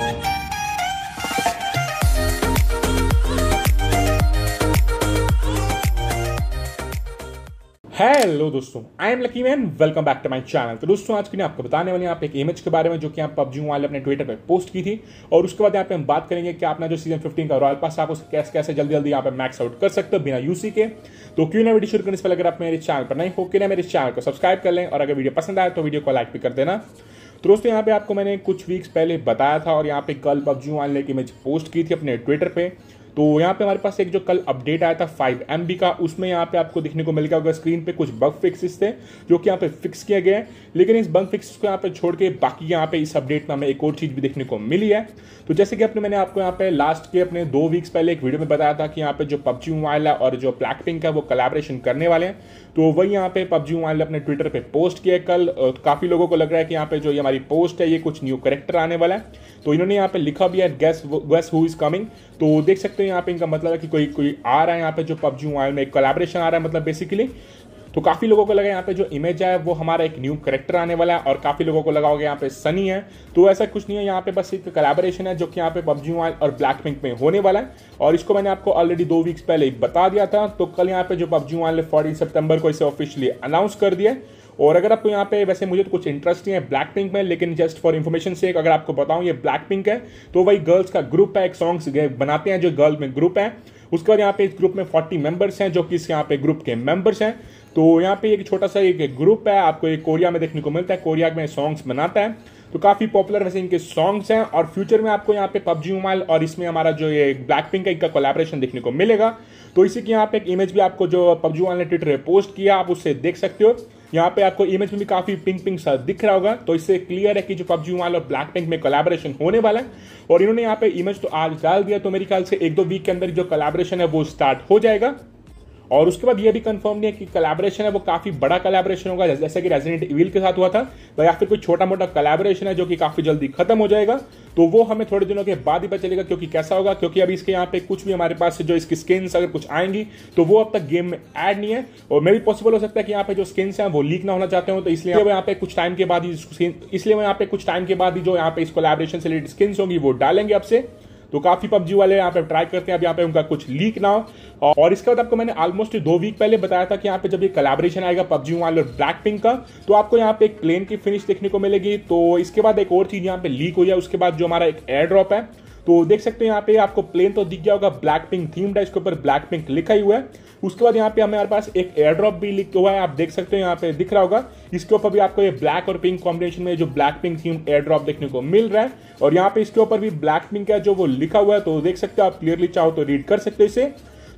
hello दोस्तों I am lucky man welcome back to my channel तो दोस्तों आज के लिए आपको बताने वाले हैं आप एक इमेज के बारे में जो कि आप पबजी वाले अपने ट्विटर पर पोस्ट की थी और उसके बाद यहाँ पे हम बात करेंगे कि आपने जो सीजन 15 का रॉयल पास आप उसे कैसे कैसे जल्दी जल्दी यहाँ पे मैक्स आउट कर सकते हो बिना यूसी के तो क्यों ना वीडियो शुरू करने से पहले अगर आप मेरे चैनल पर नहीं हो क्यों ना मेरे चैनल को सब्सक्राइब कर लें और अगर वीडियो पसंद आए तो वीडियो को लाइक भी कर देना तो दोस्तों यहाँ पे आपको मैंने कुछ वीक्स पहले बताया था और यहाँ पे कल पबजी वन लेके मैं पोस्ट की थी अपने ट्विटर पर तो यहाँ पे हमारे पास एक जो कल अपडेट आया था फाइव एम का उसमें यहाँ पे आपको देखने को मिल गया होगा स्क्रीन पे कुछ बग फिक्सेस थे जो कि यहाँ पे फिक्स किए गए हैं लेकिन इस बग फिक्स को यहाँ पे छोड़ के बाकी यहाँ पे इस अपडेट में हमें एक और चीज़ भी देखने को मिली है तो जैसे कि अपने मैंने आपको यहाँ पे लास्ट के अपने दो वीक्स पहले एक वीडियो में बताया था कि यहाँ पे जो पबजी मोबाइल है और जो ब्लैक पिंक है वो कलेबरेशन करने वाले हैं तो वही यहाँ पे पबजी मोबाइल अपने ट्विटर पे पोस्ट किया कल काफ़ी लोगों को लग रहा है कि यहाँ पे जो ये हमारी पोस्ट है ये कुछ न्यू करेक्टर आने वाला है तो इन्होंने यहाँ पे लिखा भी है guess guess who is coming तो देख सकते सकते हो यहाँ पे इनका मतलब है कि कोई कोई आ रहा है यहाँ पे जो पबजी मोबाइल में एक कोलाब्रेशन आ रहा है मतलब बेसिकली तो काफ़ी लोगों को लगा यहाँ पे जो इमेज है वो हमारा एक न्यू करेक्टर आने वाला है और काफ़ी लोगों को लगा होगा यहाँ पे सनी है तो ऐसा कुछ नहीं है यहाँ पे बस एक कलेबरेशन है जो कि यहाँ पे पबजी मोबाइल और ब्लैक पिंक में होने वाला है और इसको मैंने आपको ऑलरेडी दो वीक्स पहले बता दिया था तो कल यहाँ पे जो पबजी मोबाइल ने फोर्टीन सेप्टेम्बर को इसे ऑफिशियली अनाउंस कर दिया और अगर आपको यहाँ पे वैसे मुझे तो कुछ इंटरेस्ट नहीं है ब्लैक पिंक में लेकिन जस्ट फॉर इन्फॉर्मेशन से अगर आपको बताऊँ ये ब्लैक पिंक है तो वही गर्ल्स का ग्रुप है एक सॉन्ग्स बनाते हैं जो गर्ल में ग्रुप है उसके बाद यहाँ पे इस ग्रुप में 40 मेंबर्स हैं जो कि इस यहाँ पे ग्रुप के मेंबर्स हैं तो यहाँ पे एक छोटा सा एक ग्रुप है आपको एक कोरिया में देखने को मिलता है कोरिया में सॉन्ग्स बनाता है तो काफ़ी पॉपुलर वैसे इनके सॉन्ग्स हैं और फ्यूचर में आपको यहाँ पे पबजी मोबाइल और इसमें हमारा जो ये ब्लैक पिंक का इनका कोलेब्रेशन देखने को मिलेगा तो इसी की यहाँ पे एक इमेज भी आपको जो पबजी मोबाइल ने ट्विटर पर पोस्ट किया आप उससे देख सकते हो यहाँ पे आपको इमेज में भी काफी पिंक पिंक सा दिख रहा होगा तो इससे क्लियर है कि जो पबजी मोबाइल और ब्लैक पिंक में कोलेबोरेशन होने वाला है और इन्होंने यहाँ पे इमेज तो आज डाल दिया तो मेरे ख्याल से एक दो वीक के अंदर जो कोलेबोरेशन है वो स्टार्ट हो जाएगा और उसके बाद ये भी कंफर्म नहीं है कि कलेबरेशन है वो काफ़ी बड़ा कलेबरेशन होगा जैसे कि रेजिडेंट इविल के साथ हुआ था तो या फिर कोई छोटा मोटा कलेबरेशन है जो कि काफ़ी जल्दी खत्म हो जाएगा तो वो हमें थोड़े दिनों के बाद ही पता चलेगा क्योंकि कैसा होगा क्योंकि अभी इसके यहाँ पे कुछ भी हमारे पास जो इसकी स्किन्स अगर कुछ आएंगी तो वो अब तक गेम में ऐड नहीं है और मे भी पॉसिबल हो सकता है कि यहाँ पे जो स्किन्स हैं वो लीक ना होना चाहते हो तो इसलिए वो यहाँ पे कुछ टाइम के बाद ही इसलिए वो यहाँ पे कुछ टाइम के बाद ही जो यहाँ पे इस कोलेबरेशन से रिलेटेड स्किन्स होंगी वो डालेंगे आपसे तो काफ़ी पबजी वाले यहाँ पे ट्राई करते हैं अब यहाँ पे उनका कुछ लीक ना हो और इसके बाद आपको मैंने ऑलमोस्ट दो वीक पहले बताया था कि यहाँ पे जब ये कलेबरेशन आएगा पबजी वाले और ब्लैक पिंक का तो आपको यहाँ पे एक प्लेन की फिनिश देखने को मिलेगी तो इसके बाद एक और चीज़ यहाँ पे लीक हुई है उसके बाद जो हमारा एक एयर ड्रॉप है तो देख सकते हैं यहाँ पे आपको प्लेन तो दिख गया होगा ब्लैक पिंक थीम है इसके ऊपर ब्लैक पिंक लिखा ही हुआ है उसके बाद यहाँ पे हमारे पास एक ड्रॉप भी लिखा हुआ है आप देख सकते हो यहाँ पे दिख रहा होगा इसके ऊपर भी आपको ये ब्लैक और पिंक कॉम्बिनेशन में जो ब्लैक पिंक थीम ड्रॉप देखने को मिल रहा है और यहाँ पे इसके ऊपर भी ब्लैक पिंक है जो वो लिखा हुआ है तो देख सकते हो आप क्लियरली चाहो तो रीड कर सकते हो इसे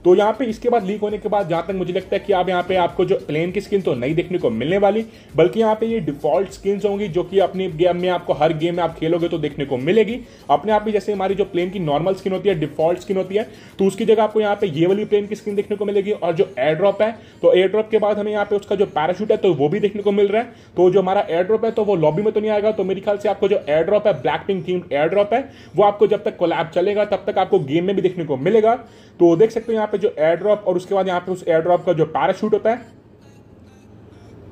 तो यहाँ पे इसके बाद लीक होने के बाद जहाँ तक मुझे लगता है कि आप यहाँ पे आपको जो प्लेन की स्किन तो नहीं देखने को मिलने वाली बल्कि यहाँ पे ये डिफॉल्ट स्किन होंगी जो कि अपने गेम में आपको हर गेम में आप खेलोगे तो देखने को मिलेगी अपने आप ही जैसे हमारी जो प्लेन की नॉर्मल स्किन होती है डिफॉल्ट स्किन होती है तो उसकी जगह आपको यहाँ पे ये वाली प्लेन की स्किन देखने को मिलेगी और जो एयर ड्रॉप है तो एयर ड्रॉप के बाद हमें यहाँ पे उसका जो पैराशूट है तो वो भी देखने को मिल रहा है तो जो हमारा एयर ड्रॉप है तो वो लॉबी में तो नहीं आएगा तो मेरे ख्याल से आपको जो एयर ड्रॉप है Black Pink theme air drop है वो आपको जब तक कोलैब चलेगा तब तक आपको गेम में भी देखने को मिलेगा तो देख सकते हो यहाँ पे जो एयर ड्रॉप और उसके बाद यहाँ पे उस एयर ड्रॉप का जो पैराशूट होता है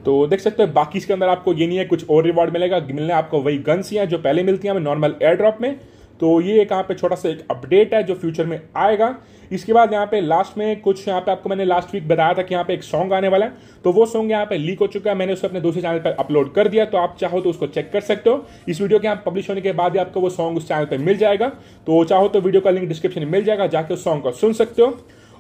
तो देख सकते हो बाकी इसके अंदर आपको ये नहीं है कुछ और रिवॉर्ड मिलेगा मिलने आपको वही गन्स ही हैं जो पहले मिलती हैं नॉर्मल एयर ड्रॉप में तो ये एक यहाँ पे छोटा सा एक अपडेट है जो फ्यूचर में आएगा इसके बाद यहाँ पे लास्ट में कुछ यहाँ पे आपको मैंने लास्ट वीक बताया था कि यहाँ पे एक सॉन्ग आने वाला है तो वो सॉन्ग यहाँ पे लीक हो चुका है मैंने उसे अपने दूसरे चैनल पर अपलोड कर दिया तो आप चाहो तो उसको चेक कर सकते हो इस वीडियो के यहाँ पब्लिश होने के बाद ही आपको वो सॉन्ग उस चैनल पर मिल जाएगा तो चाहो तो वीडियो का लिंक डिस्क्रिप्शन में मिल जाएगा जाके उस सॉन्ग को सुन सकते हो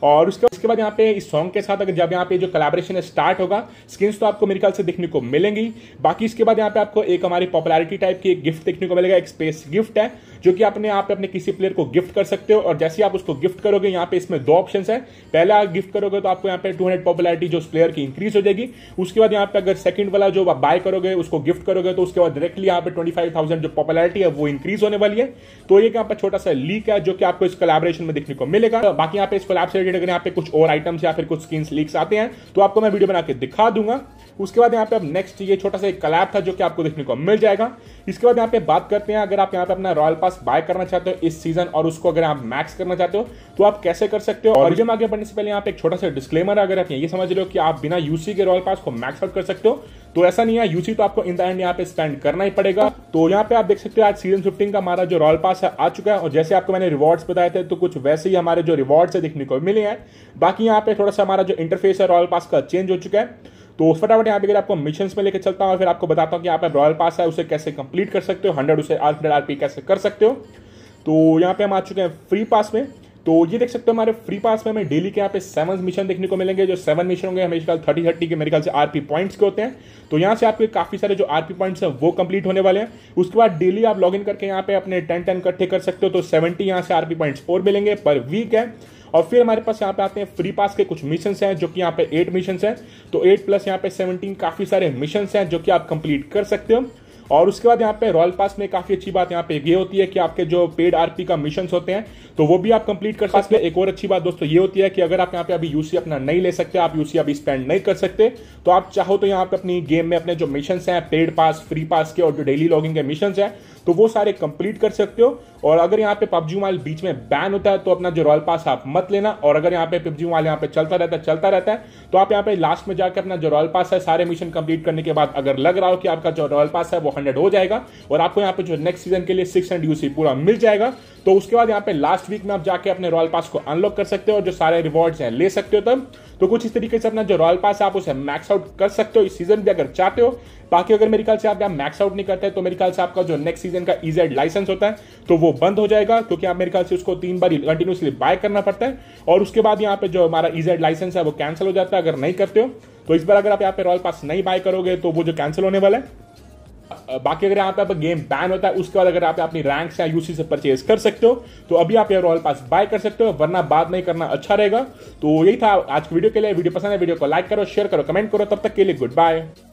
और उसके उसके बाद यहाँ पे इस सॉन्ग के साथ अगर जब यहाँ पे जो कलाब्रेशन स्टार्ट होगा स्किन्स तो आपको मेरे ख्याल से देखने को मिलेंगी बाकी इसके बाद यहाँ पे आपको एक हमारी पॉपुलरिटी टाइप की एक गिफ्ट देखने को मिलेगा एक स्पेस गिफ्ट है जो कि अपने आप अपने किसी प्लेयर को गिफ्ट कर सकते हो और जैसे आप उसको गिफ्ट करोगे यहाँ पे इसमें दो ऑप्शन है पहले आप गिफ्ट करोगे तो आपको यहाँ पे 200 पॉपुलैरिटी जो उस प्लेयर की इंक्रीज हो जाएगी उसके बाद यहाँ पे अगर सेकंड वाला जो आप बाय करोगे उसको गिफ्ट करोगे तो उसके बाद डायरेक्टली यहाँ पे 25,000 जो पॉपुलरिटी है वो इंक्रीज होने वाली है तो ये यहाँ पर छोटा सा लीक है जो कि आपको इस कोलाबरेशन में देखने को मिलेगा बाकी यहाँ पे इस कलाब से रिलेटेड अगर यहाँ पे कुछ और आइटम्स या फिर कुछ स्किन लीक्स आते हैं तो आपको मैं वीडियो बना के दिखा दूंगा उसके बाद यहाँ पे अब नेक्स्ट ये छोटा सा एक कलाब था जो कि आपको देखने को मिल जाएगा इसके बाद यहाँ पे बात करते हैं अगर आप यहाँ पे अपना रॉयल पास पास बाय करना चाहते हो इस सीजन और उसको अगर आप मैक्स करना चाहते हो तो आप कैसे कर सकते हो और जब आगे बढ़ने से पहले यहाँ पे एक छोटा सा डिस्क्लेमर अगर आप ये समझ रहे हो कि आप बिना यूसी के रॉयल पास को मैक्स आउट कर सकते हो तो ऐसा नहीं है यूसी तो आपको इन द एंड यहाँ पे स्पेंड करना ही पड़ेगा तो यहाँ पे आप देख सकते हो आज सीजन फिफ्टीन का हमारा जो रॉयल पास है आ चुका है और जैसे आपको मैंने रिवॉर्ड्स बताए थे तो कुछ वैसे ही हमारे जो रिवॉर्ड्स है देखने को मिले हैं बाकी यहाँ पे थोड़ा सा हमारा जो इंटरफेस है रॉयल पास का चेंज हो चुका है तो फटाफट यहाँ पे आपको मिशन में लेकर चलता हूँ और फिर आपको बताता हूँ कि आप रॉयल पास है उसे कैसे कंप्लीट कर सकते हो हंड्रेड उसे हंड्रेड आर कैसे कर सकते हो तो यहाँ पे हम आ चुके हैं फ्री पास में तो ये देख सकते हो हमारे फ्री पास में हमें डेली के यहाँ पे सेवन मिशन देखने को मिलेंगे जो सेवन मिशन होंगे हमेशा थर्टी थर्टी के मेरे ख्याल से आरपी पॉइंट्स के होते हैं तो यहाँ से आपके काफी सारे जो आरपी पॉइंट्स हैं वो कंप्लीट होने वाले हैं उसके बाद डेली आप लॉग इन करके यहाँ पे अपने टेन टेन इकट्ठे कर सकते हो तो सेवेंटी यहाँ से आरपी पॉइंट्स और मिलेंगे पर वीक है और फिर हमारे पास यहाँ पे आते हैं फ्री पास के कुछ मिशन हैं जो कि यहाँ पे एट मिशन हैं तो एट प्लस यहाँ पे सेवनटीन काफी सारे मिशन हैं जो कि आप कंप्लीट कर सकते हो और उसके बाद यहाँ पे रॉयल पास में काफ़ी अच्छी बात यहाँ पे ये होती है कि आपके जो पेड आरपी का मिशन होते हैं तो वो भी आप कंप्लीट कर सकते हैं एक और अच्छी बात दोस्तों ये होती है कि अगर आप यहाँ पे अभी यूसी अपना नहीं ले सकते आप यूसी अभी स्पेंड नहीं कर सकते तो आप चाहो तो यहाँ पे अपनी गेम में अपने जो मिशन है पेड पास फ्री पास के और जो डेली लॉगिंग के मिशन है तो वो सारे कंप्लीट कर सकते हो और अगर यहाँ पे पबजी मोबाइल बीच में बैन होता है तो अपना जो रॉयल पास आप मत लेना और अगर यहाँ पे पबजी मोबाइल यहाँ पे चलता रहता है चलता रहता है तो आप यहाँ पे लास्ट में जाकर अपना जो रॉयल पास है सारे मिशन कंप्लीट करने के बाद अगर लग रहा हो कि आपका जो रॉयल पास है वो हंड्रेड हो जाएगा और आपको यहाँ पे जो नेक्स्ट सीजन के लिए सिक्स हंड्रेड यूसी पूरा मिल जाएगा तो उसके बाद यहाँ पे लास्ट वीक में आप जाके अपने रॉयल पास को अनलॉक कर सकते हो और जो सारे रिवॉर्ड हैं ले सकते हो तब तो कुछ इस तरीके से अपना जो रॉयल पास है आप उसे मैक्स आउट कर सकते हो इस सीजन भी अगर चाहते हो बाकी अगर मेरे ख्याल से आप यहाँ मैक्स आउट नहीं करते हैं तो मेरे ख्याल से आपका जो नेक्स्ट सीजन का ईजेड e लाइसेंस होता है तो वो बंद हो जाएगा क्योंकि आप मेरे ख्याल से उसको तीन बार कंटिन्यूसली बाय करना पड़ता है और उसके बाद यहाँ पे जो हमारा ईजेड e लाइसेंस है वो कैंसिल हो जाता है अगर नहीं करते हो तो इस बार अगर आप यहाँ पे रॉयल पास नहीं बाय करोगे तो वो जो कैंसिल होने वाला है बाकी अगर यहाँ पे आप गेम बैन होता है उसके बाद अगर आप अपनी रैंक या यूसी से परचेज कर सकते हो तो अभी आप ये रॉयल पास बाय कर सकते हो वरना बाद में करना अच्छा रहेगा तो यही था आज के वीडियो के लिए वीडियो पसंद है वीडियो को लाइक करो शेयर करो कमेंट करो तब तक के लिए गुड बाय